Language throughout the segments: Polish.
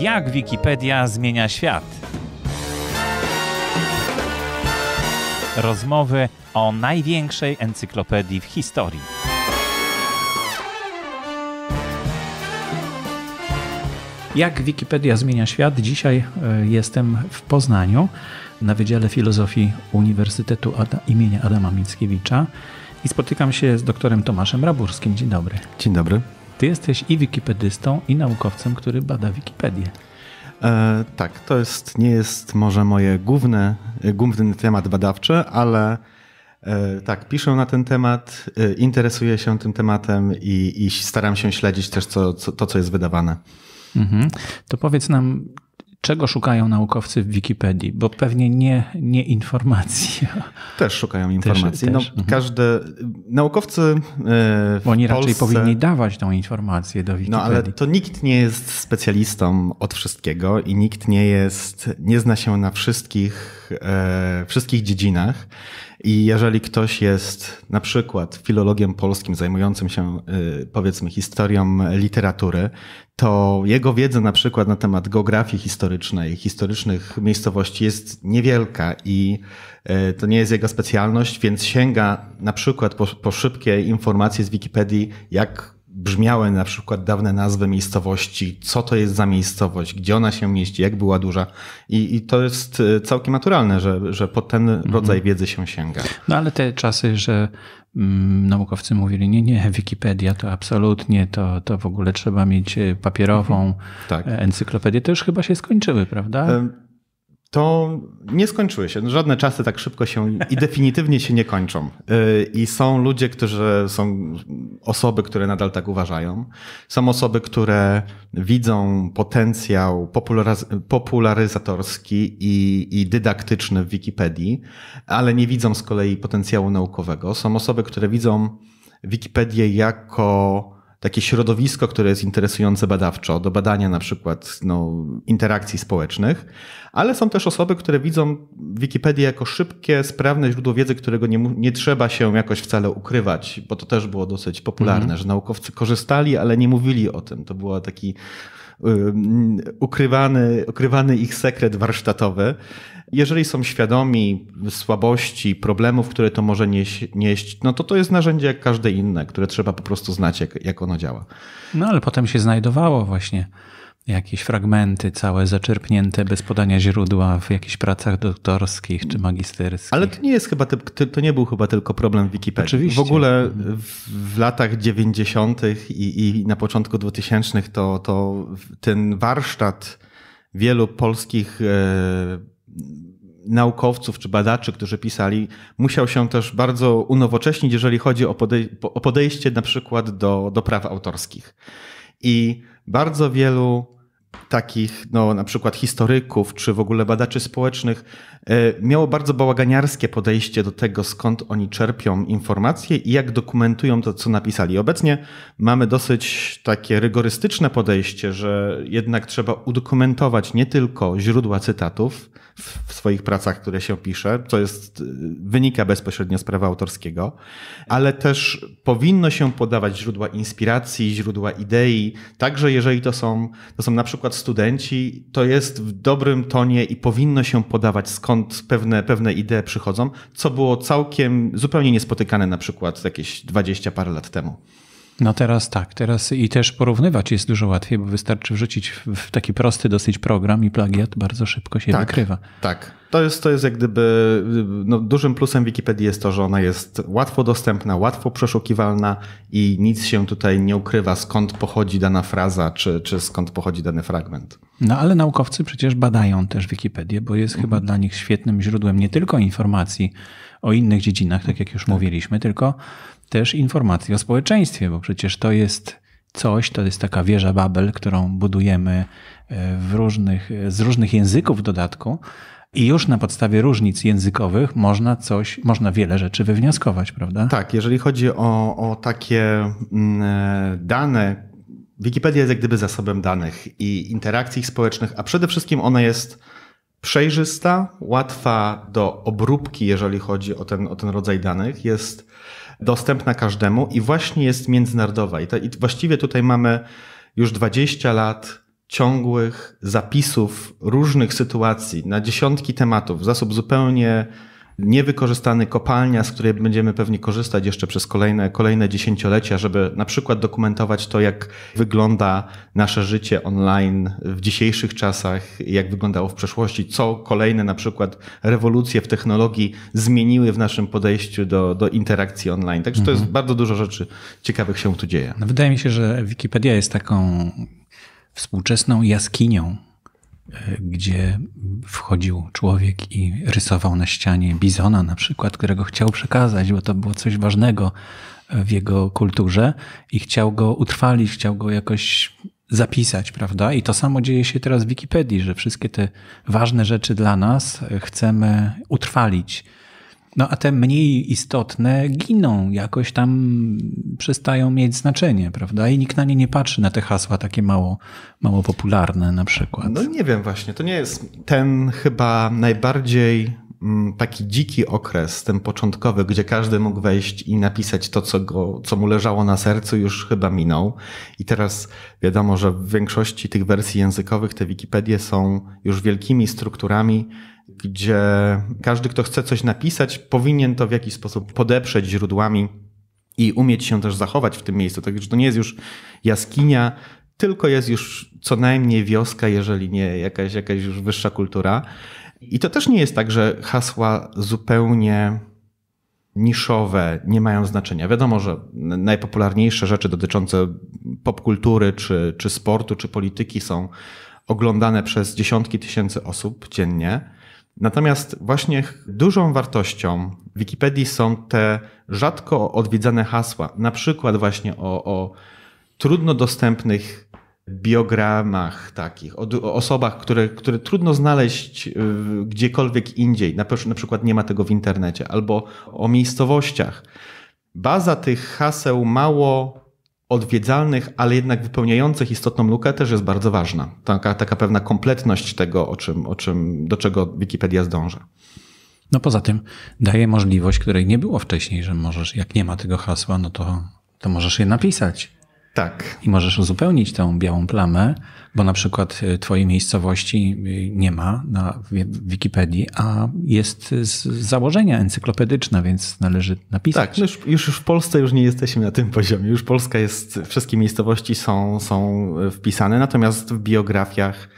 Jak Wikipedia zmienia świat? Rozmowy o największej encyklopedii w historii. Jak Wikipedia zmienia świat? Dzisiaj e, jestem w Poznaniu na Wydziale Filozofii Uniwersytetu Ad imienia Adama Mickiewicza i spotykam się z doktorem Tomaszem Raburskim. Dzień dobry. Dzień dobry. Ty jesteś i wikipedystą, i naukowcem, który bada Wikipedię. E, tak, to jest, nie jest może moje główne, e, główny temat badawczy, ale e, tak, piszę na ten temat, e, interesuję się tym tematem i, i staram się śledzić też co, co, to, co jest wydawane. Mhm. To powiedz nam, Czego szukają naukowcy w Wikipedii? Bo pewnie nie, nie informacji. Też szukają informacji. Też, no, też. Mhm. Każdy, Naukowcy. Y, Bo oni Polsce... raczej powinni dawać tą informację do Wikipedii. No ale to nikt nie jest specjalistą od wszystkiego i nikt nie jest, nie zna się na wszystkich, e, wszystkich dziedzinach. I jeżeli ktoś jest na przykład filologiem polskim zajmującym się y, powiedzmy historią literatury, to jego wiedza na przykład na temat geografii historycznej, historycznych miejscowości jest niewielka i y, to nie jest jego specjalność, więc sięga na przykład po, po szybkie informacje z Wikipedii, jak brzmiały na przykład dawne nazwy miejscowości, co to jest za miejscowość, gdzie ona się mieści, jak była duża. I, i to jest e, całkiem naturalne, że, że po ten mhm. rodzaj wiedzy się sięga. No ale te czasy, że mm, naukowcy mówili, nie, nie, Wikipedia to absolutnie, to, to w ogóle trzeba mieć e, papierową mhm. tak. encyklopedię, to już chyba się skończyły, prawda? Y to nie skończyły się. No, żadne czasy tak szybko się i definitywnie się nie kończą. Y, I są ludzie, którzy są osoby, które nadal tak uważają. Są osoby, które widzą potencjał popularyzatorski i, i dydaktyczny w Wikipedii, ale nie widzą z kolei potencjału naukowego. Są osoby, które widzą Wikipedię jako takie środowisko, które jest interesujące badawczo, do badania na przykład no, interakcji społecznych, ale są też osoby, które widzą Wikipedię jako szybkie, sprawne źródło wiedzy, którego nie, nie trzeba się jakoś wcale ukrywać, bo to też było dosyć popularne, mhm. że naukowcy korzystali, ale nie mówili o tym. To był taki ukrywany, ukrywany ich sekret warsztatowy. Jeżeli są świadomi słabości, problemów, które to może nieść, no to to jest narzędzie jak każde inne, które trzeba po prostu znać, jak, jak ono działa. No ale potem się znajdowało właśnie jakieś fragmenty całe zaczerpnięte bez podania źródła w jakichś pracach doktorskich czy magisterskich. Ale to nie jest chyba to nie był chyba tylko problem Wikipedii. Oczywiście. W ogóle w, latach 90. I, i na początku 2000 to, to ten warsztat wielu polskich e, naukowców czy badaczy, którzy pisali, musiał się też bardzo unowocześnić, jeżeli chodzi o, podej o podejście na przykład do, do praw autorskich. I bardzo wielu takich no, na przykład historyków czy w ogóle badaczy społecznych e, miało bardzo bałaganiarskie podejście do tego, skąd oni czerpią informacje i jak dokumentują to, co napisali. Obecnie mamy dosyć takie rygorystyczne podejście, że jednak trzeba udokumentować nie tylko źródła cytatów w swoich pracach, które się pisze, co jest, e, wynika bezpośrednio z prawa autorskiego, ale też powinno się podawać źródła inspiracji, źródła idei, także jeżeli to są, to są na przykład przykład studenci, to jest w dobrym tonie i powinno się podawać, skąd pewne, pewne idee przychodzą, co było całkiem zupełnie niespotykane na przykład jakieś 20 parę lat temu. No teraz tak, teraz i też porównywać jest dużo łatwiej, bo wystarczy wrzucić w taki prosty dosyć program i plagiat bardzo szybko się tak, wykrywa. Tak, to jest, to jest jak gdyby no, dużym plusem Wikipedii jest to, że ona jest łatwo dostępna, łatwo przeszukiwalna i nic się tutaj nie ukrywa, skąd pochodzi dana fraza, czy, czy skąd pochodzi dany fragment. No ale naukowcy przecież badają też Wikipedię, bo jest mhm. chyba dla nich świetnym źródłem nie tylko informacji o innych dziedzinach, tak jak już tak. mówiliśmy, tylko też informacji o społeczeństwie, bo przecież to jest coś, to jest taka wieża Babel, którą budujemy e, w różnych, z różnych języków w dodatku. I już na podstawie różnic językowych można coś, można wiele rzeczy wywnioskować, prawda? Tak, jeżeli chodzi o, o takie mm, e, dane, Wikipedia jest jak gdyby zasobem danych i interakcji społecznych, a przede wszystkim ona jest przejrzysta, łatwa do obróbki, jeżeli chodzi o ten, o ten rodzaj danych, jest dostępna każdemu i właśnie jest międzynarodowa. I, to, i właściwie tutaj mamy już 20 lat ciągłych zapisów różnych sytuacji na dziesiątki tematów, zasób zupełnie niewykorzystany kopalnia, z której będziemy pewnie korzystać jeszcze przez kolejne, kolejne dziesięciolecia, żeby na przykład dokumentować to, jak wygląda nasze życie online w dzisiejszych czasach, jak wyglądało w przeszłości, co kolejne na przykład rewolucje w technologii zmieniły w naszym podejściu do, do interakcji online. Także to jest mhm. bardzo dużo rzeczy ciekawych się tu dzieje. No wydaje mi się, że Wikipedia jest taką współczesną jaskinią gdzie wchodził człowiek i rysował na ścianie bizona, na przykład, którego chciał przekazać, bo to było coś ważnego w jego kulturze i chciał go utrwalić, chciał go jakoś zapisać, prawda? I to samo dzieje się teraz w Wikipedii, że wszystkie te ważne rzeczy dla nas chcemy utrwalić no a te mniej istotne giną, jakoś tam przestają mieć znaczenie, prawda? I nikt na nie nie patrzy, na te hasła takie mało, mało popularne na przykład. No nie wiem właśnie, to nie jest ten chyba najbardziej mm, taki dziki okres, ten początkowy, gdzie każdy mógł wejść i napisać to, co, go, co mu leżało na sercu, już chyba minął. I teraz wiadomo, że w większości tych wersji językowych te Wikipedie są już wielkimi strukturami, gdzie każdy, kto chce coś napisać, powinien to w jakiś sposób podeprzeć źródłami i umieć się też zachować w tym miejscu. Także to nie jest już jaskinia, tylko jest już co najmniej wioska, jeżeli nie jakaś, jakaś już wyższa kultura. I to też nie jest tak, że hasła zupełnie niszowe nie mają znaczenia. Wiadomo, że najpopularniejsze rzeczy dotyczące popkultury, czy, czy sportu, czy polityki są oglądane przez dziesiątki tysięcy osób dziennie. Natomiast właśnie dużą wartością Wikipedii są te rzadko odwiedzane hasła, na przykład właśnie o, o trudno dostępnych biogramach takich, o, o osobach, które, które trudno znaleźć y, gdziekolwiek indziej, na, na przykład nie ma tego w internecie, albo o miejscowościach. Baza tych haseł mało odwiedzalnych, ale jednak wypełniających istotną lukę też jest bardzo ważna. Taka, taka pewna kompletność tego, o czym, o czym, do czego Wikipedia zdąża. No poza tym daje możliwość, której nie było wcześniej, że możesz, jak nie ma tego hasła, no to, to możesz je napisać. Tak. I możesz uzupełnić tę białą plamę, bo na przykład e, twojej miejscowości e, nie ma na Wikipedii, a jest z założenia encyklopedyczna, więc należy napisać. Tak, no już, już, w Polsce już nie jesteśmy na tym poziomie. Już Polska jest, wszystkie miejscowości są, są e, wpisane, natomiast w biografiach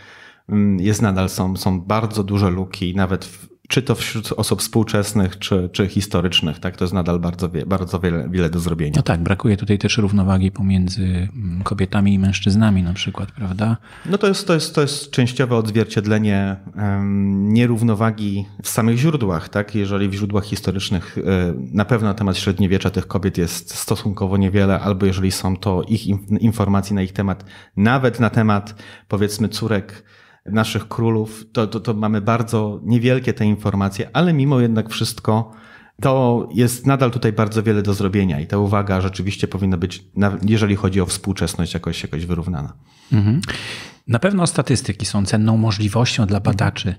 mm, jest nadal, są, są bardzo duże luki, nawet w, czy to wśród osób współczesnych, czy, czy historycznych, tak, to jest nadal bardzo, wie, bardzo wiele, wiele, do zrobienia. No tak, brakuje tutaj też równowagi pomiędzy mm, kobietami i mężczyznami na przykład, prawda? No to jest, to jest, to jest częściowe odzwierciedlenie um, nierównowagi w samych źródłach, tak? Jeżeli w źródłach historycznych y, na pewno na temat średniowiecza tych kobiet jest stosunkowo niewiele, albo jeżeli są to ich informacje na ich temat, nawet na temat powiedzmy córek naszych królów, to, to, to mamy bardzo niewielkie te informacje, ale mimo jednak wszystko to jest nadal tutaj bardzo wiele do zrobienia i ta uwaga rzeczywiście powinna być, jeżeli chodzi o współczesność, jakoś, jakoś wyrównana. Mhm. Na pewno statystyki są cenną możliwością dla badaczy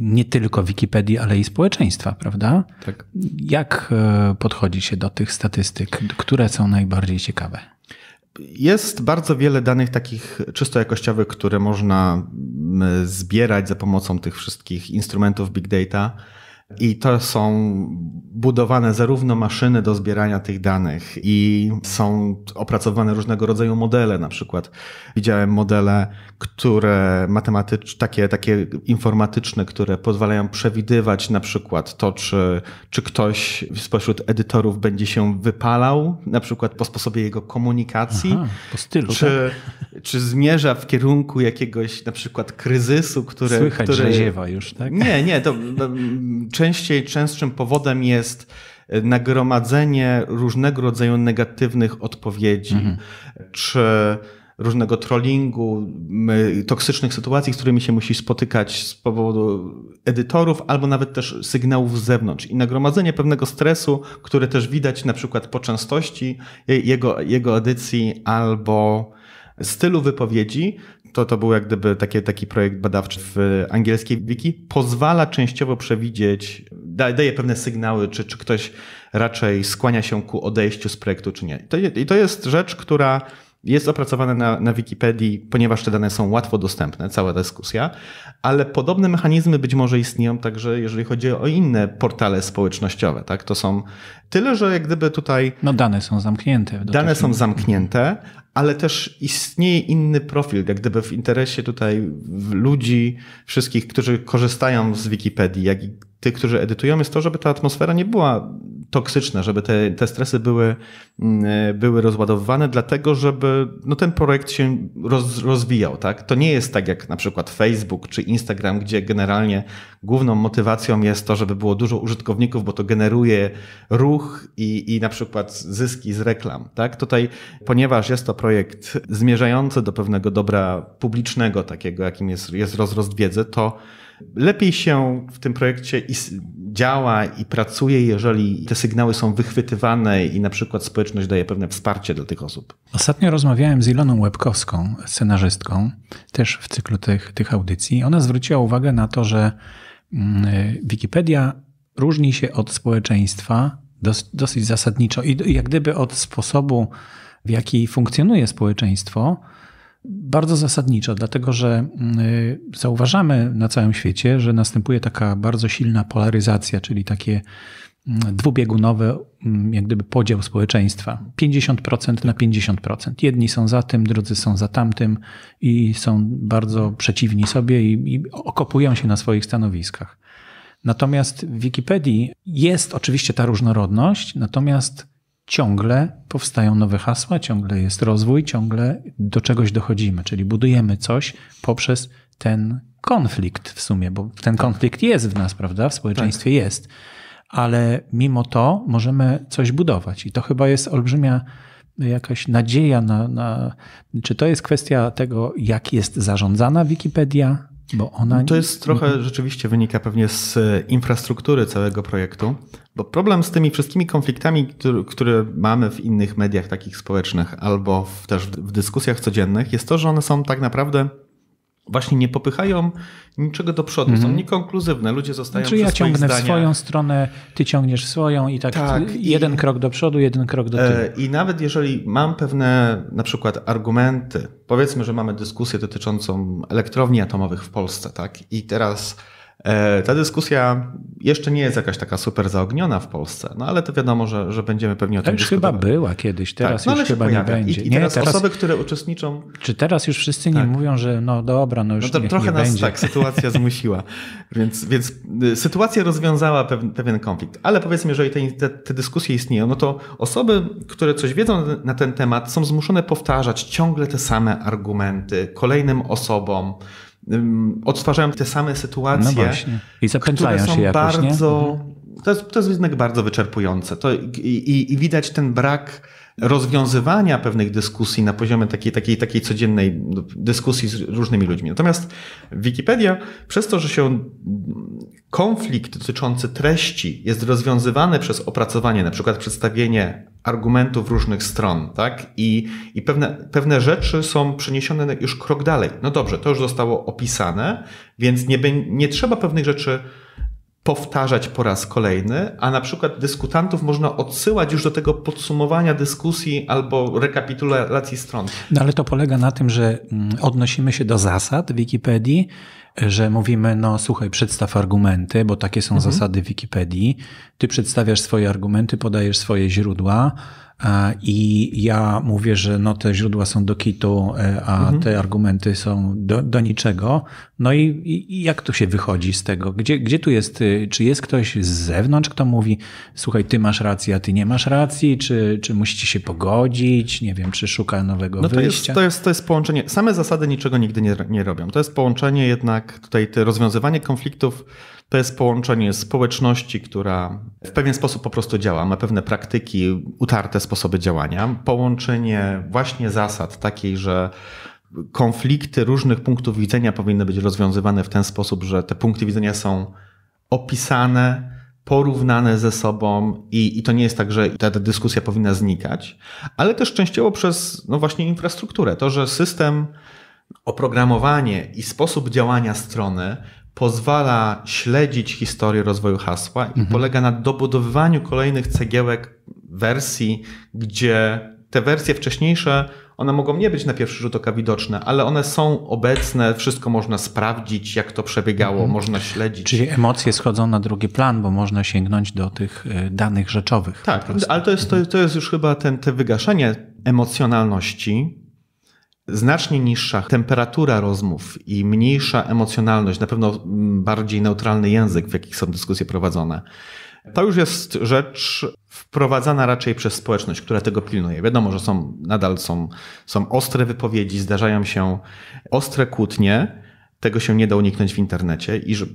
nie tylko Wikipedii, ale i społeczeństwa, prawda? Tak. Jak e, podchodzi się do tych statystyk? Które są najbardziej ciekawe? Jest bardzo wiele danych takich czysto jakościowych, które można mm, zbierać za pomocą tych wszystkich instrumentów big data. I to są budowane zarówno maszyny do zbierania tych danych i są opracowywane różnego rodzaju modele. Na przykład widziałem modele, które matematyczne, takie, takie informatyczne, które pozwalają przewidywać na przykład to, czy, czy ktoś spośród edytorów będzie się wypalał, na przykład po sposobie jego komunikacji, Aha, po stylu, czy, tak? czy zmierza w kierunku jakiegoś na przykład kryzysu, który... Słychać który... już, tak? Nie, nie, to częściej, częstszym powodem jest e, nagromadzenie różnego rodzaju negatywnych odpowiedzi, mhm. czy różnego trollingu, toksycznych sytuacji, z którymi się musi spotykać z powodu edytorów, albo nawet też sygnałów z zewnątrz. I nagromadzenie pewnego stresu, które też widać na przykład po częstości jego, jego edycji albo stylu wypowiedzi, to, to był jak gdyby takie, taki projekt badawczy w e, angielskiej wiki, pozwala częściowo przewidzieć, daje pewne sygnały, czy, czy ktoś raczej skłania się ku odejściu z projektu, czy nie. I to, i to jest rzecz, która jest opracowane na, na Wikipedii, ponieważ te dane są łatwo dostępne, cała dyskusja, ale podobne mechanizmy być może istnieją także, jeżeli chodzi o inne portale społecznościowe. Tak? To są tyle, że jak gdyby tutaj. No, dane są zamknięte. Dane są zamknięte, ale też istnieje inny profil, jak gdyby w interesie tutaj ludzi, wszystkich, którzy korzystają z Wikipedii, jak i tych, którzy edytują, jest to, żeby ta atmosfera nie była toksyczne, żeby te, te stresy były, mm, e, były rozładowywane, dlatego żeby no, ten projekt się roz, rozwijał. Tak? To nie jest tak jak na przykład Facebook czy Instagram, gdzie generalnie główną motywacją jest to, żeby było dużo użytkowników, bo to generuje ruch i, i na przykład zyski z reklam. Tak? Tutaj, ponieważ jest to projekt zmierzający do pewnego dobra publicznego, takiego jakim jest, jest rozrost wiedzy, to lepiej się w tym projekcie działa i pracuje, jeżeli te sygnały są wychwytywane i na przykład społeczność daje pewne wsparcie dla tych osób. Ostatnio rozmawiałem z Iloną Łebkowską, scenarzystką, też w cyklu tych, tych audycji. Ona zwróciła uwagę na to, że mm, Wikipedia różni się od społeczeństwa dosyć zasadniczo i jak gdyby od sposobu, w jaki funkcjonuje społeczeństwo bardzo zasadniczo, dlatego że mm, y, zauważamy na całym świecie, że następuje taka bardzo silna polaryzacja, czyli takie mm, dwubiegunowe, mm, jak gdyby podział społeczeństwa. 50% na 50%. Jedni są za tym, drudzy są za tamtym i są bardzo przeciwni sobie i, i okopują się na swoich stanowiskach. Natomiast w Wikipedii jest oczywiście ta różnorodność, natomiast ciągle powstają nowe hasła, ciągle jest rozwój, ciągle do czegoś dochodzimy, czyli budujemy coś poprzez ten konflikt w sumie, bo ten tak. konflikt jest w nas, prawda? W społeczeństwie tak. jest. Ale mimo to możemy coś budować i to chyba jest olbrzymia jakaś nadzieja na, na. Czy to jest kwestia tego, jak jest zarządzana Wikipedia, bo ona... No to jest trochę mhm. rzeczywiście wynika pewnie z e, infrastruktury całego projektu, bo problem z tymi wszystkimi konfliktami, które mamy w innych mediach takich społecznych albo w, też w dyskusjach codziennych, jest to, że one są tak naprawdę właśnie nie popychają niczego do przodu, mm -hmm. są mhm. niekonkluzywne, ludzie zostają Czyli znaczy, ja ciągnę zdania. swoją stronę, ty ciągniesz swoją i tak, tak jeden i, krok do przodu, jeden krok do tyłu. E, I nawet jeżeli mam pewne na przykład argumenty, powiedzmy, że mamy dyskusję dotyczącą elektrowni atomowych w Polsce, tak? I teraz E, ta dyskusja jeszcze nie jest jakaś taka super zaogniona w Polsce, no ale to wiadomo, że, że będziemy pewnie o tym to dyskutować. chyba była kiedyś, tak, teraz tak, no, ale już chyba pojawia. nie będzie. I, i nie, teraz osoby, które uczestniczą... Czy teraz już wszyscy tak. nie mówią, że no dobra, no już no to trochę nie nas będzie. tak sytuacja zmusiła, więc, więc y, sytuacja rozwiązała pewien, pewien konflikt, ale powiedzmy, jeżeli te, te, dyskusje istnieją, no to osoby, które coś wiedzą na ten temat są zmuszone powtarzać ciągle te same argumenty kolejnym osobom, odtwarzają te same no sytuacje. No I zapętlają które się jakoś, bardzo, nie? Mhm. To jest, to jest jednak bardzo wyczerpujące. To, i, i, I widać ten brak rozwiązywania pewnych dyskusji na poziomie takiej, takiej, takiej codziennej dyskusji z różnymi ludźmi. Natomiast Wikipedia, przez to, że się konflikt dotyczący treści jest rozwiązywany przez opracowanie, na przykład przedstawienie argumentów różnych stron, tak? I, i pewne, pewne rzeczy są przeniesione już krok dalej. No dobrze, to już zostało opisane, więc nie, nie trzeba pewnych rzeczy powtarzać po raz kolejny, a na przykład dyskutantów można odsyłać już do tego podsumowania dyskusji albo rekapitulacji stron. No ale to polega na tym, że mm, odnosimy się do zasad Wikipedii, że mówimy, no słuchaj, przedstaw argumenty, bo takie są mhm. zasady Wikipedii. Ty przedstawiasz swoje argumenty, podajesz swoje źródła. I ja mówię, że no te źródła są do kitu, e, a mhm. te argumenty są do, do niczego. No i, i, jak tu się wychodzi z tego? Gdzie, gdzie tu jest, y, czy jest ktoś z zewnątrz, kto mówi, słuchaj, ty masz rację, a ty nie masz racji, czy, czy musicie się pogodzić, nie wiem, czy szuka nowego no to wyjścia? Jest, to, jest, to jest połączenie, same zasady niczego nigdy nie, nie robią. To jest połączenie jednak tutaj, rozwiązywanie konfliktów to jest połączenie społeczności, która w pewien sposób po prostu działa, ma pewne praktyki, utarte sposoby działania. Połączenie właśnie zasad takiej, że konflikty różnych punktów widzenia powinny być rozwiązywane w ten sposób, że te punkty widzenia są opisane, porównane ze sobą i, i to nie jest tak, że ta, dyskusja powinna znikać, ale też częściowo przez no właśnie infrastrukturę. To, że system, oprogramowanie i sposób działania strony pozwala śledzić historię rozwoju hasła i mhm. polega na dobudowywaniu kolejnych cegiełek wersji, gdzie te wersje wcześniejsze, one mogą nie być na pierwszy rzut oka widoczne, ale one są obecne, wszystko można sprawdzić, jak to przebiegało, mhm. można śledzić. Czyli emocje schodzą na drugi plan, bo można sięgnąć do tych e, danych rzeczowych. Tak, ale to jest, to, mhm. to jest już chyba ten, te wygaszenie emocjonalności, znacznie niższa temperatura rozmów i mniejsza emocjonalność, na pewno bardziej neutralny język, w jakich są dyskusje prowadzone. To już jest rzecz wprowadzana raczej przez społeczność, która tego pilnuje. Wiadomo, że są, nadal są, są ostre wypowiedzi, zdarzają się ostre kłótnie. Tego się nie da uniknąć w internecie i że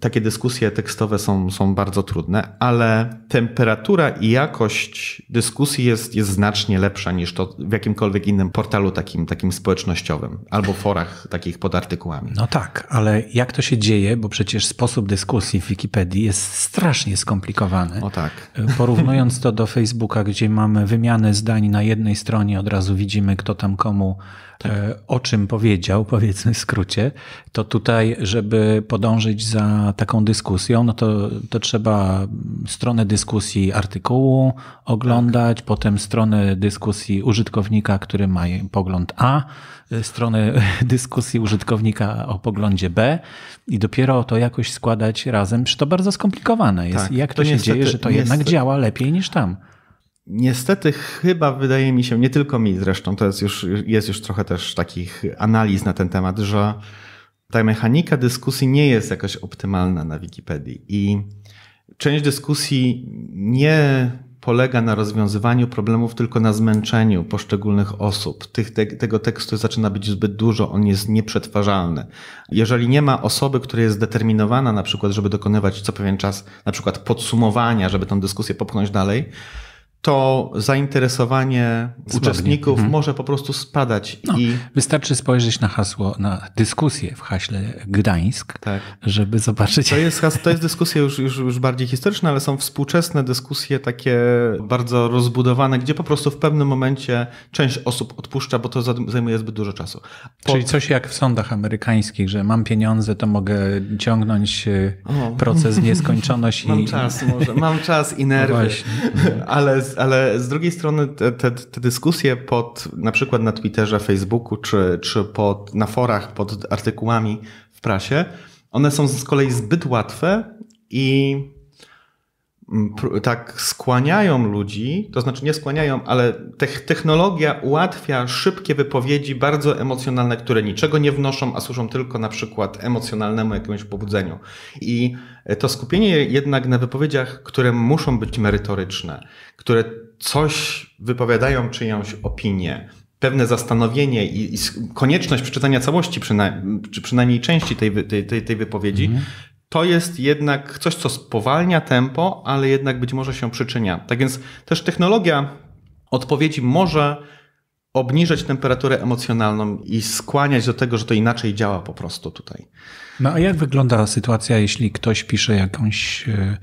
takie dyskusje tekstowe są, są bardzo trudne, ale temperatura i jakość dyskusji jest, jest znacznie lepsza niż to w jakimkolwiek innym portalu takim, takim społecznościowym albo forach takich pod artykułami. No tak, ale jak to się dzieje, bo przecież sposób dyskusji w Wikipedii jest strasznie skomplikowany. O tak. Porównując to do Facebooka, gdzie mamy wymianę zdań na jednej stronie, od razu widzimy, kto tam komu tak. E, o czym powiedział, powiedzmy w skrócie, to tutaj, żeby podążyć za taką dyskusją, no to, to trzeba stronę dyskusji artykułu oglądać, tak. potem stronę dyskusji użytkownika, który ma pogląd A, e, stronę dyskusji użytkownika o poglądzie B i dopiero to jakoś składać razem. Przecież to bardzo skomplikowane jest. Tak. Jak to, to się niestety, dzieje, że to niestety. jednak działa lepiej niż tam? Niestety chyba wydaje mi się, nie tylko mi zresztą, to jest już, jest już trochę też takich analiz na ten temat, że ta mechanika dyskusji nie jest jakoś optymalna na Wikipedii i część dyskusji nie polega na rozwiązywaniu problemów, tylko na zmęczeniu poszczególnych osób. Tych, te, tego tekstu zaczyna być zbyt dużo, on jest nieprzetwarzalny. Jeżeli nie ma osoby, która jest zdeterminowana na przykład, żeby dokonywać co pewien czas na przykład podsumowania, żeby tę dyskusję popchnąć dalej, to zainteresowanie uczestników mhm. może po prostu spadać. No, i... Wystarczy spojrzeć na hasło, na dyskusję w haśle Gdańsk, tak. żeby zobaczyć. To jest, to jest dyskusja już, już, już bardziej historyczna, ale są współczesne dyskusje takie bardzo rozbudowane, gdzie po prostu w pewnym momencie część osób odpuszcza, bo to zajmuje zbyt dużo czasu. Po... Czyli coś jak w sądach amerykańskich, że mam pieniądze, to mogę ciągnąć y, o. proces w nieskończoność. mam i... czas może, mam czas i nerwy, no ale ale z drugiej strony te, te, te, dyskusje pod, na przykład na Twitterze, Facebooku, czy, czy pod, na forach pod artykułami w prasie, one są z kolei zbyt łatwe i tak skłaniają ludzi, to znaczy nie skłaniają, ale technologia ułatwia szybkie wypowiedzi bardzo emocjonalne, które niczego nie wnoszą, a służą tylko na przykład emocjonalnemu jakiemuś pobudzeniu. I e, to skupienie jednak na wypowiedziach, które muszą być merytoryczne, które coś wypowiadają czyjąś opinię, pewne zastanowienie i, i, konieczność przeczytania całości, przynajmniej, czy przynajmniej części tej, tej, tej, tej wypowiedzi, mhm to jest jednak coś, co spowalnia tempo, ale jednak być może się przyczynia. Tak więc też technologia odpowiedzi może obniżać temperaturę emocjonalną i skłaniać do tego, że to inaczej działa po prostu tutaj. No a jak wygląda sytuacja, jeśli ktoś pisze jakąś e,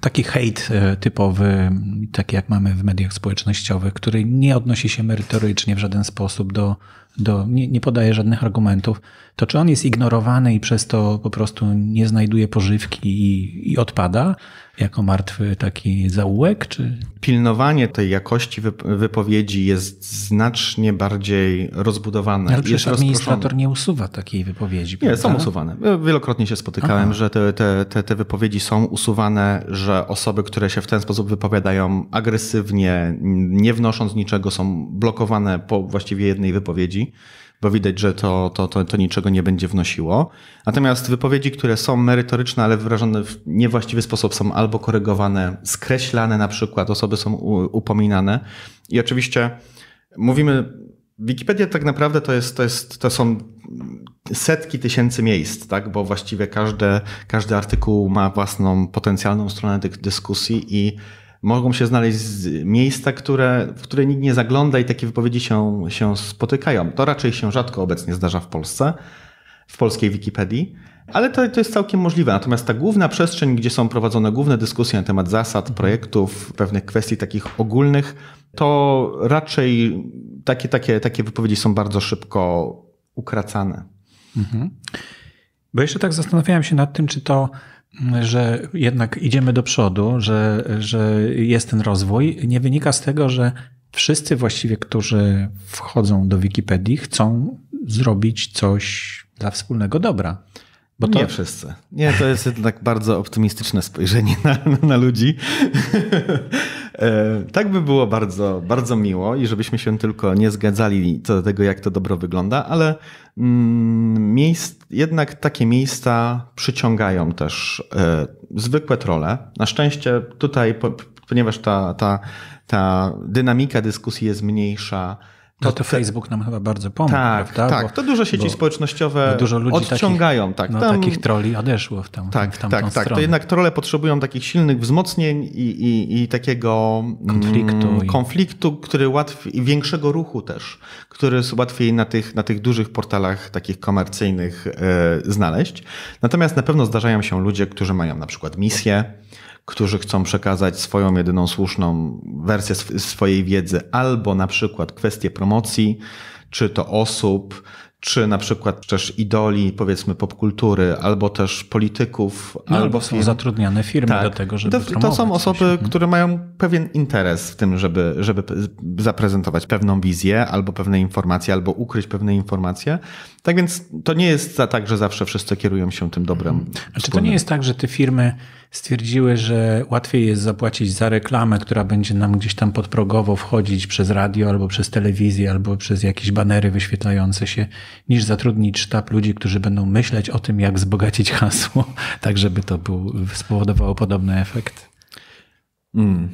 taki hejt e, typowy, taki jak mamy w mediach społecznościowych, który nie odnosi się merytorycznie w żaden sposób do do, nie, nie podaje żadnych argumentów, to czy on jest ignorowany i przez to po prostu nie znajduje pożywki i, i odpada jako martwy taki zaułek? Czy... Pilnowanie tej jakości wypowiedzi jest znacznie bardziej rozbudowane. Ale przecież administrator nie usuwa takiej wypowiedzi. Prawda? Nie, są usuwane. Wielokrotnie się spotykałem, Aha. że te, te, te, te wypowiedzi są usuwane, że osoby, które się w ten sposób wypowiadają agresywnie, nie wnosząc niczego, są blokowane po właściwie jednej wypowiedzi bo widać, że to, to, to, to niczego nie będzie wnosiło. Natomiast wypowiedzi, które są merytoryczne, ale wyrażone w niewłaściwy sposób, są albo korygowane, skreślane na przykład, osoby są upominane. I oczywiście mówimy, Wikipedia tak naprawdę to, jest, to, jest, to są setki tysięcy miejsc, tak? bo właściwie każde, każdy artykuł ma własną potencjalną stronę dyskusji i mogą się znaleźć miejsca, które, w które nikt nie zagląda i takie wypowiedzi się, się spotykają. To raczej się rzadko obecnie zdarza w Polsce, w polskiej Wikipedii, ale to, to jest całkiem możliwe. Natomiast ta główna przestrzeń, gdzie są prowadzone główne dyskusje na temat zasad, mhm. projektów, pewnych kwestii takich ogólnych, to raczej takie, takie, takie wypowiedzi są bardzo szybko ukracane. Mhm. Bo jeszcze tak zastanawiałem się nad tym, czy to że jednak idziemy do przodu, że, że jest ten rozwój, nie wynika z tego, że wszyscy właściwie, którzy wchodzą do Wikipedii, chcą zrobić coś dla wspólnego dobra. Bo to... Nie wszyscy. Nie, to jest jednak bardzo optymistyczne spojrzenie na, na ludzi. E, tak by było bardzo, bardzo miło i żebyśmy się tylko nie zgadzali co do tego, jak to dobro wygląda, ale mm, miejsc, jednak takie miejsca przyciągają też e, zwykłe trole. Na szczęście tutaj, ponieważ ta, ta, ta dynamika dyskusji jest mniejsza, no to, to Facebook nam chyba bardzo pomógł, tak, prawda? Tak, bo, to dużo sieci społecznościowe no, dużo ludzi odciągają. Takich, tak, no, tam, takich troli odeszło w tam Tak, w tak, tak. To jednak trole potrzebują takich silnych wzmocnień i, i, i takiego mm, konfliktu, mm, i... konfliktu który łatwiej, i większego ruchu też, który jest łatwiej na tych, na tych dużych portalach takich komercyjnych e, znaleźć. Natomiast na pewno zdarzają się ludzie, którzy mają na przykład misję, którzy chcą przekazać swoją jedyną słuszną wersję swojej wiedzy, albo na przykład kwestie promocji, czy to osób, czy na przykład też idoli, powiedzmy, popkultury, albo też polityków. No, albo są firm. zatrudniane firmy tak. do tego, żeby to, to są osoby, coś. Mhm. które mają pewien interes w tym, żeby, żeby zaprezentować pewną wizję, albo pewne informacje, albo ukryć pewne informacje. Tak więc to nie jest tak, że zawsze wszyscy kierują się tym dobrem. Mhm. Czy znaczy, to nie jest tak, że te firmy stwierdziły, że łatwiej jest zapłacić za reklamę, która będzie nam gdzieś tam podprogowo wchodzić przez radio albo przez telewizję, albo przez jakieś banery wyświetlające się, niż zatrudnić sztab ludzi, którzy będą myśleć o tym, jak wzbogacić hasło, tak żeby to był, spowodowało podobny efekt. Mm.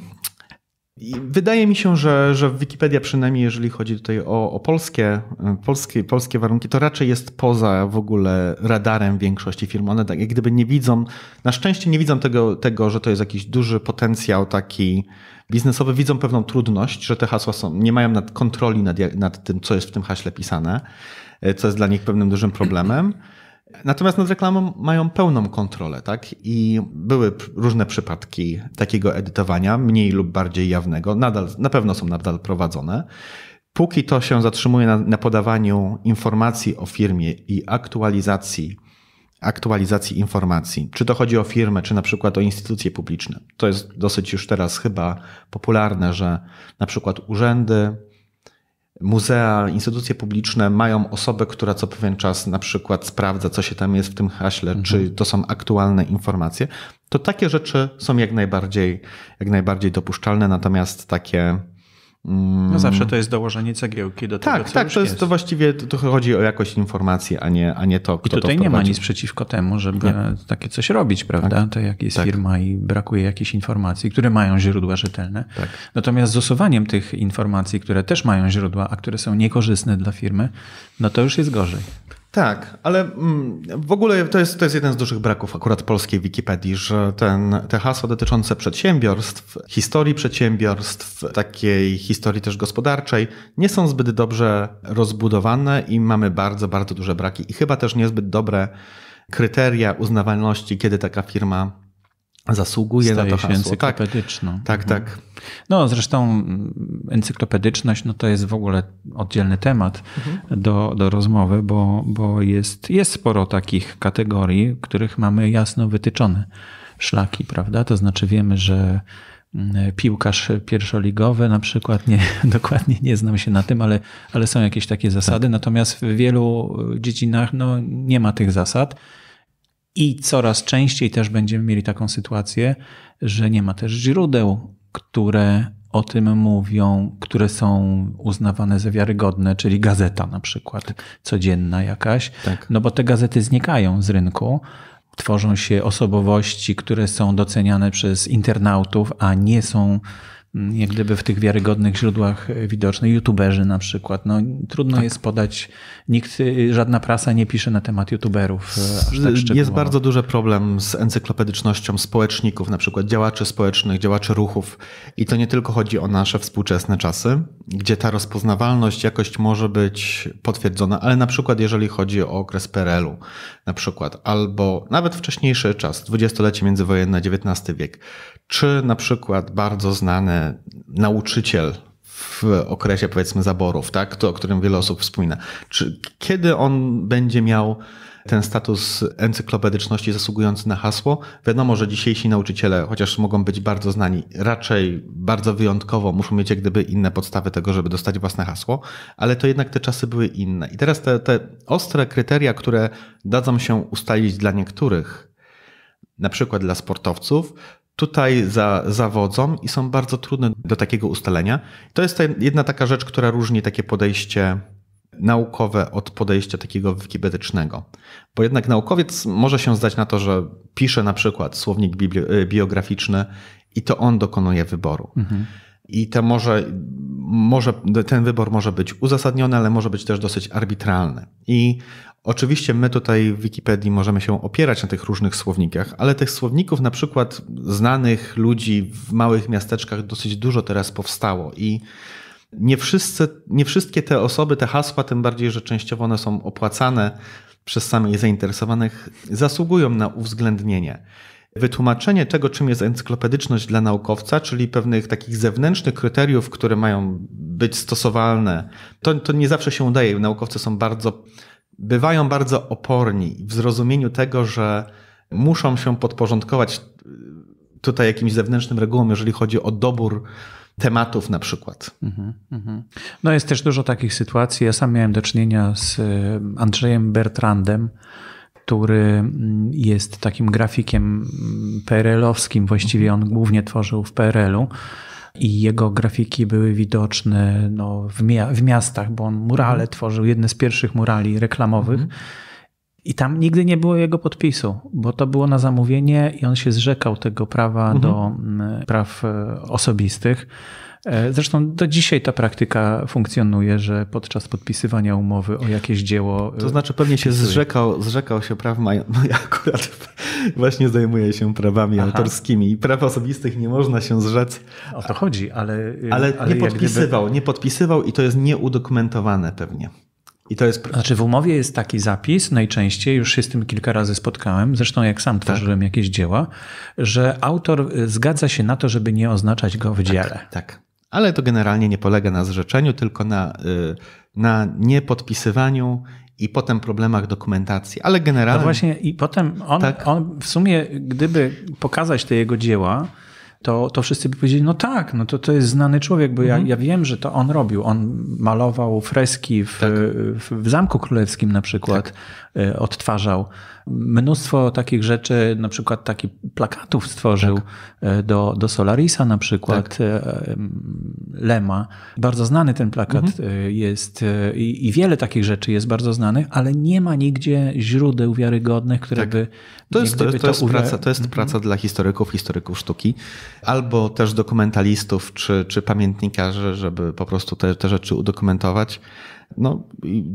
I wydaje mi się, że, że Wikipedia, przynajmniej jeżeli chodzi tutaj o, o polskie, e, polskie, polskie warunki, to raczej jest poza w ogóle radarem większości firm. One tak jak gdyby nie widzą, na szczęście nie widzą tego, tego że to jest jakiś duży potencjał taki biznesowy. Widzą pewną trudność, że te hasła są, nie mają nad kontroli nad, nad tym, co jest w tym haśle pisane, e, co jest dla nich pewnym dużym problemem. Natomiast nad reklamą mają pełną kontrolę, tak? I były różne przypadki takiego edytowania, mniej lub bardziej jawnego, nadal, na pewno są nadal prowadzone. Póki to się zatrzymuje na, na podawaniu informacji o firmie i aktualizacji aktualizacji informacji. Czy to chodzi o firmę, czy na przykład o instytucje publiczne. To jest dosyć już teraz chyba popularne, że na przykład urzędy, muzea, instytucje publiczne mają osobę, która co pewien czas na przykład sprawdza, co się tam jest w tym haśle, mhm. czy to są aktualne informacje, to takie rzeczy są jak najbardziej, jak najbardziej dopuszczalne, natomiast takie Mm. No zawsze to jest dołożenie cegiełki do tak, tego, co Tak, to, jest, to właściwie to, chodzi o jakość informacji, a nie, a nie to, kto I tutaj to nie ma nic przeciwko temu, żeby nie. takie coś robić, prawda? Tak. To jak jest tak. firma i brakuje jakichś informacji, które mają źródła rzetelne. Tak. Natomiast z usuwaniem tych informacji, które też mają źródła, a które są niekorzystne dla firmy, no to już jest gorzej. Tak, ale mm, w ogóle to jest, to jest jeden z dużych braków akurat polskiej Wikipedii, że ten, te hasła dotyczące przedsiębiorstw, historii przedsiębiorstw, takiej historii też gospodarczej, nie są zbyt dobrze rozbudowane i mamy bardzo, bardzo duże braki i chyba też niezbyt dobre kryteria uznawalności, kiedy taka firma zasługuje Staje na to hasło. Tak. encyklopedyczną. Tak, tak, mhm. tak. No zresztą mm, encyklopedyczność no to jest w ogóle oddzielny temat mhm. do, do rozmowy, bo, bo jest, jest sporo takich kategorii, których mamy jasno wytyczone szlaki, prawda? To znaczy wiemy, że mm, piłkarz pierwszoligowy na przykład, nie, dokładnie nie znam się na tym, ale, ale są jakieś takie zasady, tak. natomiast w wielu dziedzinach no, nie ma tych zasad i coraz częściej też będziemy mieli taką sytuację, że nie ma też źródeł, które o tym mówią, które są uznawane za wiarygodne, czyli gazeta na przykład, codzienna jakaś. Tak. No bo te gazety znikają z rynku. Tworzą się osobowości, które są doceniane przez internautów, a nie są Mm, jak gdyby w tych wiarygodnych źródłach e, widoczne, youtuberzy na przykład. No, trudno tak. jest podać, nikt, e, żadna prasa nie pisze na temat youtuberów. E, tak jest bardzo duży problem z encyklopedycznością społeczników, na przykład działaczy społecznych, działaczy ruchów. I to nie tylko chodzi o nasze współczesne czasy, gdzie ta rozpoznawalność, jakość może być potwierdzona, ale na przykład jeżeli chodzi o okres PRL-u, na przykład, albo nawet wcześniejszy czas, dwudziestolecie międzywojenne, XIX wiek. Czy na przykład bardzo znany nauczyciel w okresie powiedzmy zaborów, tak, to, o którym wiele osób wspomina, czy kiedy on będzie miał ten status encyklopedyczności zasługujący na hasło. Wiadomo, że dzisiejsi nauczyciele, chociaż mogą być bardzo znani, raczej bardzo wyjątkowo muszą mieć jak gdyby inne podstawy tego, żeby dostać własne hasło, ale to jednak te czasy były inne. I teraz te, te ostre kryteria, które dadzą się ustalić dla niektórych, na przykład dla sportowców, tutaj za, zawodzą i są bardzo trudne do takiego ustalenia. To jest jedna taka rzecz, która różni takie podejście naukowe od podejścia takiego wikibetycznego. Bo jednak naukowiec może się zdać na to, że pisze na przykład słownik biograficzny i to on dokonuje wyboru. Mhm. I to może, może, ten wybór może być uzasadniony, ale może być też dosyć arbitralny. I oczywiście my tutaj w Wikipedii możemy się opierać na tych różnych słownikach, ale tych słowników na przykład znanych ludzi w małych miasteczkach dosyć dużo teraz powstało i nie, wszyscy, nie wszystkie te osoby, te hasła, tym bardziej, że częściowo one są opłacane przez samych zainteresowanych, zasługują na uwzględnienie wytłumaczenie tego, czym jest encyklopedyczność dla naukowca, czyli pewnych takich zewnętrznych kryteriów, które mają być stosowalne, to, to nie zawsze się udaje. Naukowcy są bardzo, bywają bardzo oporni w zrozumieniu tego, że muszą się podporządkować y, tutaj jakimś zewnętrznym regułom, jeżeli chodzi o dobór tematów na przykład. Mhm, mhm. No jest też dużo takich sytuacji. Ja sam miałem do czynienia z y, Andrzejem Bertrandem, który mm, jest takim grafikiem mm, PRL-owskim, właściwie on głównie tworzył w PRL-u i jego grafiki były widoczne no, w, mia w, miastach, bo on murale mhm. tworzył, jedne z pierwszych murali reklamowych. Mhm. I tam nigdy nie było jego podpisu, bo to było na zamówienie i on się zrzekał tego prawa mhm. do mm, praw e, osobistych. E, zresztą do dzisiaj ta praktyka funkcjonuje, że podczas podpisywania umowy o jakieś dzieło. E, to znaczy, pewnie się zrzekał, zrzekał się praw majątkowych. Ja akurat właśnie zajmuję się prawami Aha. autorskimi i praw osobistych nie można się zrzec. O to chodzi, ale. E, ale, ale nie podpisywał, gdyby... nie podpisywał i to jest nieudokumentowane pewnie. I to jest... Znaczy w umowie jest taki zapis, najczęściej, już się z tym kilka razy spotkałem, zresztą jak sam tak. tworzyłem tak. jakieś dzieła, że autor zgadza się na to, żeby nie oznaczać go w tak, dziele. tak ale to generalnie nie polega na zrzeczeniu, tylko na, y, na niepodpisywaniu i potem problemach dokumentacji, ale generalnie... No właśnie i potem on, tak. on w sumie, gdyby pokazać te jego dzieła, to, to wszyscy by powiedzieli, no tak, no to, to jest znany człowiek, bo mhm. ja, ja wiem, że to on robił. On malował freski w, tak. w, w Zamku Królewskim na przykład, tak. Y, odtwarzał mnóstwo takich rzeczy, na przykład taki plakatów stworzył tak. E, do, do Solarisa na przykład tak. E, Lema. Bardzo znany ten plakat mhm. E, jest i, i, wiele takich rzeczy jest bardzo znanych, ale nie ma nigdzie źródeł wiarygodnych, które tak. by to jest, to, to, jest praca, to jest mhm. praca dla historyków, historyków sztuki, albo też dokumentalistów czy, czy pamiętnikarzy, żeby po prostu te, te rzeczy udokumentować. No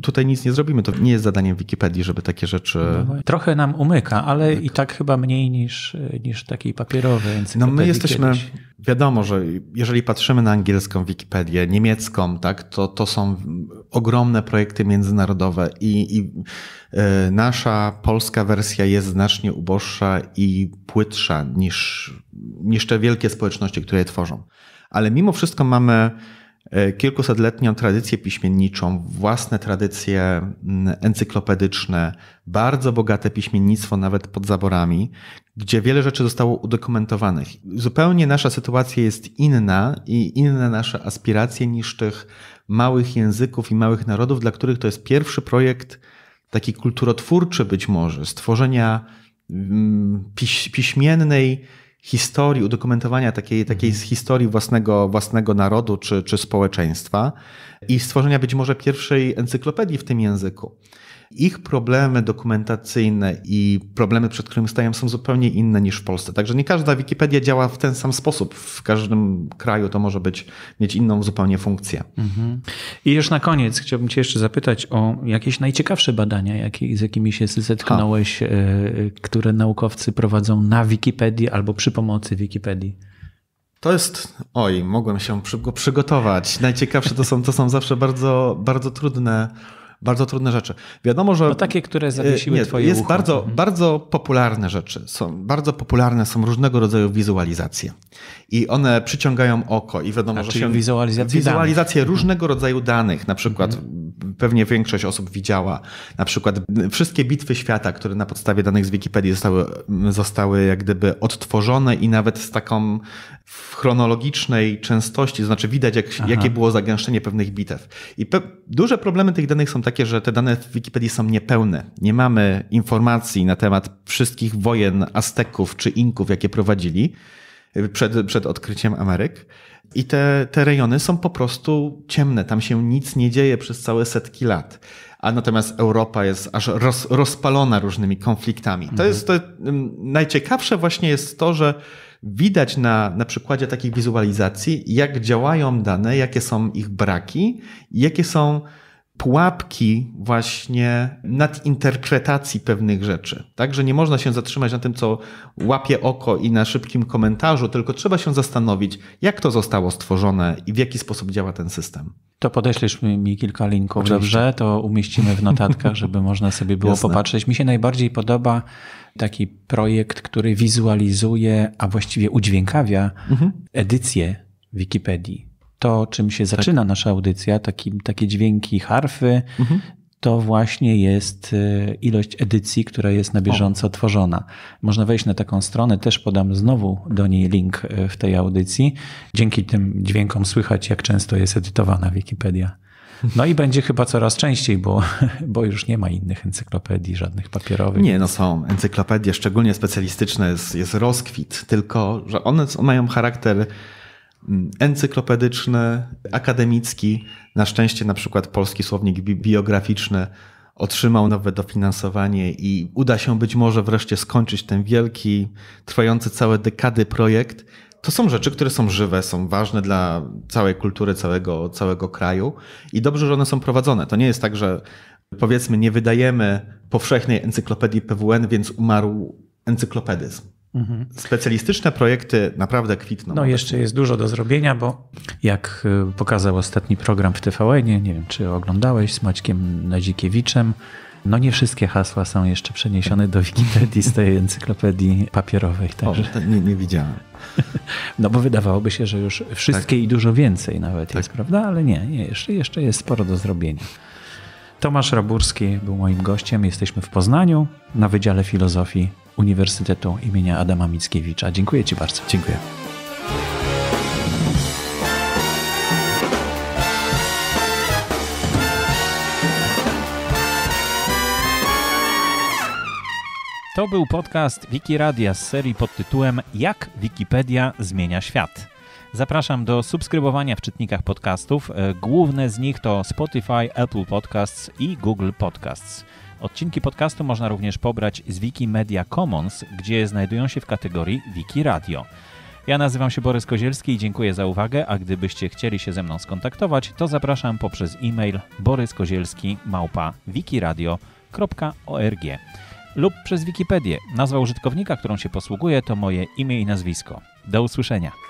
tutaj nic nie zrobimy. To nie jest zadaniem Wikipedii, żeby takie rzeczy. No, trochę nam umyka, ale tak. i tak chyba mniej niż, niż takiej papierowej. No my jesteśmy. Kiedyś. Wiadomo, że jeżeli patrzymy na angielską Wikipedię, niemiecką, tak, to, to są ogromne projekty międzynarodowe i, i e, nasza polska wersja jest znacznie uboższa i płytsza niż, niż te wielkie społeczności, które je tworzą. Ale mimo wszystko mamy E, kilkusetletnią tradycję piśmienniczą, własne tradycje mm, encyklopedyczne, bardzo bogate piśmiennictwo nawet pod zaborami, gdzie wiele rzeczy zostało udokumentowanych. Zupełnie nasza sytuacja jest inna i inne nasze aspiracje niż tych małych języków i małych narodów, dla których to jest pierwszy projekt taki kulturotwórczy być może, stworzenia mm, piś piśmiennej historii, udokumentowania takiej, takiej mhm. historii własnego, własnego narodu czy, czy społeczeństwa i stworzenia być może pierwszej encyklopedii w tym języku ich problemy dokumentacyjne i problemy, przed którymi stają, są zupełnie inne niż w Polsce. Także nie każda Wikipedia działa w ten sam sposób. W każdym kraju to może być, mieć inną zupełnie funkcję. Mhm. I już na koniec chciałbym Cię jeszcze zapytać o jakieś najciekawsze badania, jakie, z jakimi się zetknąłeś, ha. E, które naukowcy prowadzą na Wikipedii albo przy pomocy Wikipedii. To jest, oj, mogłem się szybko przygotować. Najciekawsze to są, to są zawsze bardzo, bardzo trudne bardzo trudne rzeczy. Wiadomo, że. No takie, które y, zawiesiły nie, twoje jest ucho. Bardzo, mhm. bardzo popularne rzeczy. Są, bardzo popularne są różnego rodzaju wizualizacje. I one przyciągają oko i wiadomo, A, tak, że. Się, wizualizacje wizualizacje danych. Mhm. różnego mhm. rodzaju danych, na przykład. Mhm. Pewnie większość osób widziała na przykład wszystkie bitwy świata, które na podstawie danych z Wikipedii zostały, zostały jak gdyby odtworzone i nawet z taką w chronologicznej częstości, to znaczy widać jak, jakie było zagęszczenie pewnych bitew. I pe duże problemy tych danych są takie, takie, że te dane w Wikipedii są niepełne. Nie mamy informacji na temat wszystkich wojen Azteków czy Inków, jakie prowadzili y, przed, przed odkryciem Ameryk. I te, te rejony są po prostu ciemne, tam się nic nie dzieje przez całe setki lat. A natomiast Europa jest aż roz, rozpalona różnymi konfliktami. Mhm. To jest to, najciekawsze właśnie jest to, że widać na, na przykładzie takich wizualizacji, jak działają dane, jakie są ich braki, jakie są pułapki właśnie nadinterpretacji pewnych rzeczy. Także nie można się zatrzymać na tym, co łapie oko i na szybkim komentarzu, tylko trzeba się zastanowić, jak to zostało stworzone i w jaki sposób działa ten system. To podeślesz mi kilka linków, Oczywiście. dobrze? To umieścimy w notatkach, żeby można sobie było Jasne. popatrzeć. Mi się najbardziej podoba taki projekt, który wizualizuje, a właściwie udźwiękawia mhm. edycję Wikipedii to, czym się zaczyna tak. nasza audycja, taki, takie dźwięki harfy, mhm. to właśnie jest y, ilość edycji, która jest na bieżąco o. tworzona. Można wejść na taką stronę, też podam znowu do niej link y, w tej audycji. Dzięki tym dźwiękom słychać, jak często jest edytowana Wikipedia. No i będzie chyba coraz częściej, bo, bo już nie ma innych encyklopedii, żadnych papierowych. Nie, no są encyklopedie, szczególnie specjalistyczne, jest, jest rozkwit, tylko że one mają charakter encyklopedyczny, akademicki. Na szczęście na przykład Polski Słownik Biograficzny otrzymał nowe dofinansowanie i uda się być może wreszcie skończyć ten wielki, trwający całe dekady projekt. To są rzeczy, które są żywe, są ważne dla całej kultury, całego, całego kraju i dobrze, że one są prowadzone. To nie jest tak, że powiedzmy nie wydajemy powszechnej encyklopedii PWN, więc umarł encyklopedyzm. Mhm. Specjalistyczne projekty naprawdę kwitną. No, jeszcze jest dużo do zrobienia, bo jak e, pokazał ostatni program w TVN, nie, nie wiem czy oglądałeś z Maćkiem Nadzikiewiczem, no nie wszystkie hasła są jeszcze przeniesione do Wikipedii z tej encyklopedii papierowej. Także. O, nie, nie widziałem. No bo wydawałoby się, że już wszystkie tak. i dużo więcej nawet tak. jest, prawda? Ale nie, nie jeszcze, jeszcze jest sporo do zrobienia. Tomasz Raburski był moim gościem. Jesteśmy w Poznaniu na Wydziale Filozofii Uniwersytetu imienia Adama Mickiewicza. Dziękuję Ci bardzo. Dziękuję. To był podcast Wikiradia z serii pod tytułem Jak Wikipedia zmienia świat. Zapraszam do subskrybowania w czytnikach podcastów. E, główne z nich to Spotify, Apple Podcasts i Google Podcasts. Odcinki podcastu można również pobrać z Wikimedia Commons, gdzie znajdują się w kategorii Wiki Radio. Ja nazywam się Borys Kozielski i dziękuję za uwagę, a gdybyście chcieli się ze mną skontaktować, to zapraszam poprzez e-mail boryskozielski@wikiradio.org lub przez Wikipedię. Nazwa użytkownika, którą się posługuje, to moje imię i nazwisko. Do usłyszenia.